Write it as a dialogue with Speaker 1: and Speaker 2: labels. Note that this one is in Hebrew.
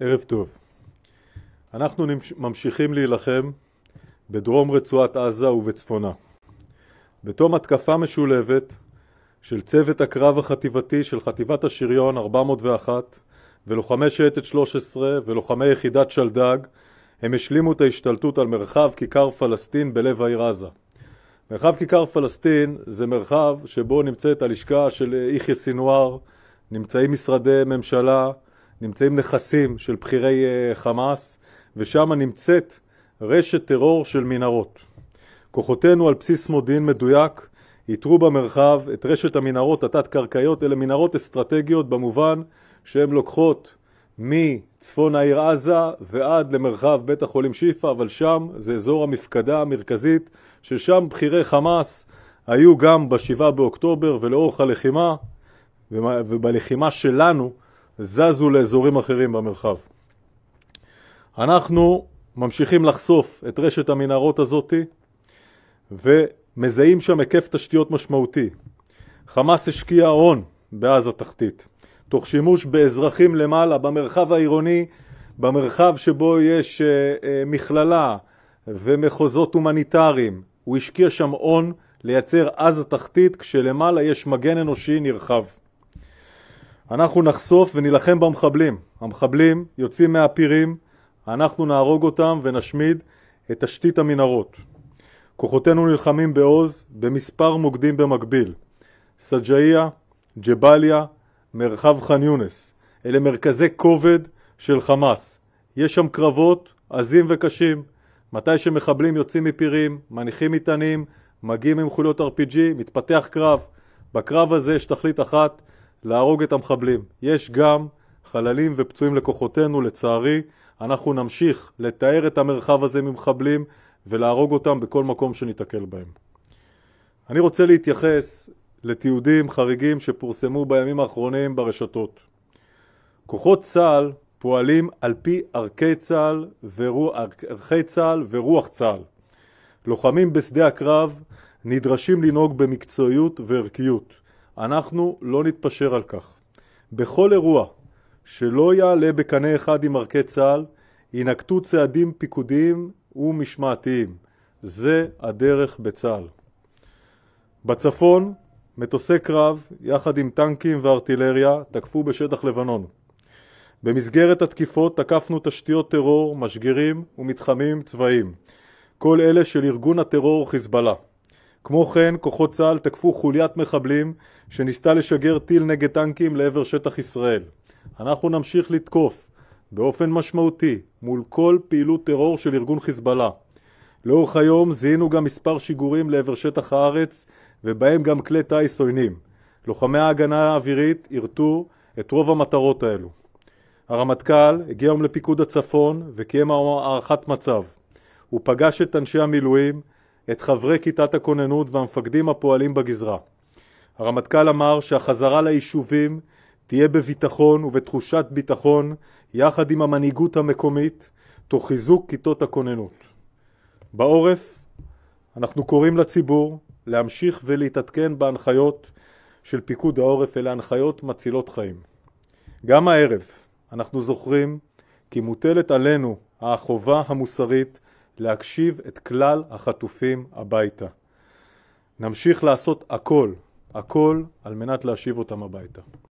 Speaker 1: ערב טוב. אנחנו ממשיכים להילחם בדרום רצועת עזה ובצפונה. בתום התקפה משולבת של צוות הקרב החטיבתי של חטיבת השריון 401 ולוחמי שייטת 13 ולוחמי יחידת שלדג הם השלימו את ההשתלטות על מרחב כיכר פלסטין בלב העיר עזה. מרחב כיכר פלסטין זה מרחב שבו נמצאת הלשכה של יחיא סינואר, נמצאים משרדי ממשלה, נמצאים נכסים של בכירי אה, חמאס, ושם נמצאת רשת טרור של מנהרות. כוחותינו על בסיס מודיעין מדויק איתרו במרחב את רשת המנהרות התת-קרקעיות, אלה מנהרות אסטרטגיות במובן שהן לוקחות מצפון העיר עזה ועד למרחב בית החולים שיפא, אבל שם זה אזור המפקדה המרכזית, ששם בכירי חמאס היו גם בשבעה באוקטובר ולאורך הלחימה, ובלחימה שלנו זזו לאזורים אחרים במרחב. אנחנו ממשיכים לחשוף את רשת המנהרות הזאתי ומזהים שם היקף תשתיות משמעותי. חמאס השקיע הון בעזה תחתית, תוך שימוש באזרחים למעלה, במרחב העירוני, במרחב שבו יש אה, אה, מכללה ומחוזות הומניטריים. הוא השקיע שם הון לייצר עזה תחתית כשלמעלה יש מגן אנושי נרחב. אנחנו נחשוף ונילחם במחבלים. המחבלים יוצאים מהפירים, אנחנו נהרוג אותם ונשמיד את תשתית המנהרות. כוחותינו נלחמים בעוז במספר מוקדים במקביל סג'איה, ג'באליה, מרחב ח'אן יונס. אלה מרכזי כובד של חמאס. יש שם קרבות עזים וקשים. מתי שמחבלים יוצאים מפירים, מניחים מטענים, מגיעים עם חוליות RPG, מתפתח קרב. בקרב הזה יש תכלית אחת, להרוג את המחבלים. יש גם חללים ופצועים לכוחותינו, לצערי. אנחנו נמשיך לתאר את המרחב הזה ממחבלים ולהרוג אותם בכל מקום שניתקל בהם. אני רוצה להתייחס לתיעודים חריגים שפורסמו בימים האחרונים ברשתות. כוחות צה"ל פועלים על פי ערכי צה"ל, ורוח, ערכי צה"ל ורוח צה"ל. לוחמים בשדה הקרב נדרשים לנהוג במקצועיות וערכיות. אנחנו לא נתפשר על כך. בכל אירוע שלא יעלה בקנה אחד עם ערכי צה"ל, יינקטו צעדים פיקודיים ומשמעתיים. זה הדרך בצה"ל. בצפון, מטוסי קרב, יחד עם טנקים וארטילריה, תקפו בשטח לבנון. במסגרת התקיפות תקפנו תשתיות טרור, משגרים ומתחמים צבאיים, כל אלה של ארגון הטרור חיזבאללה. כמו כן, כוחות צה"ל תקפו חוליית מחבלים שניסתה לשגר טיל נגד טנקים לעבר שטח ישראל. אנחנו נמשיך לתקוף באופן משמעותי מול כל פעילות טרור של ארגון חיזבאללה. לאורך היום זיהינו גם מספר שיגורים לעבר שטח הארץ ובהם גם כלי טיס עוינים. לוחמי ההגנה האווירית הרתו את רוב המטרות האלו. הרמטכ"ל הגיע היום לפיקוד הצפון וקיים הערכת מצב. הוא פגש את אנשי המילואים, את חברי כיתת הכוננות והמפקדים הפועלים בגזרה. הרמטכ"ל אמר שהחזרה ליישובים תהיה בביטחון ובתחושת ביטחון יחד עם המנהיגות המקומית תוך חיזוק כיתות הכוננות. בעורף אנחנו קוראים לציבור להמשיך ולהתעדכן בהנחיות של פיקוד העורף אלה הנחיות מצילות חיים. גם הערב אנחנו זוכרים כי מוטלת עלינו החובה המוסרית להקשיב את כלל החטופים הביתה. נמשיך לעשות הכל, הכל על מנת להשיב אותם הביתה.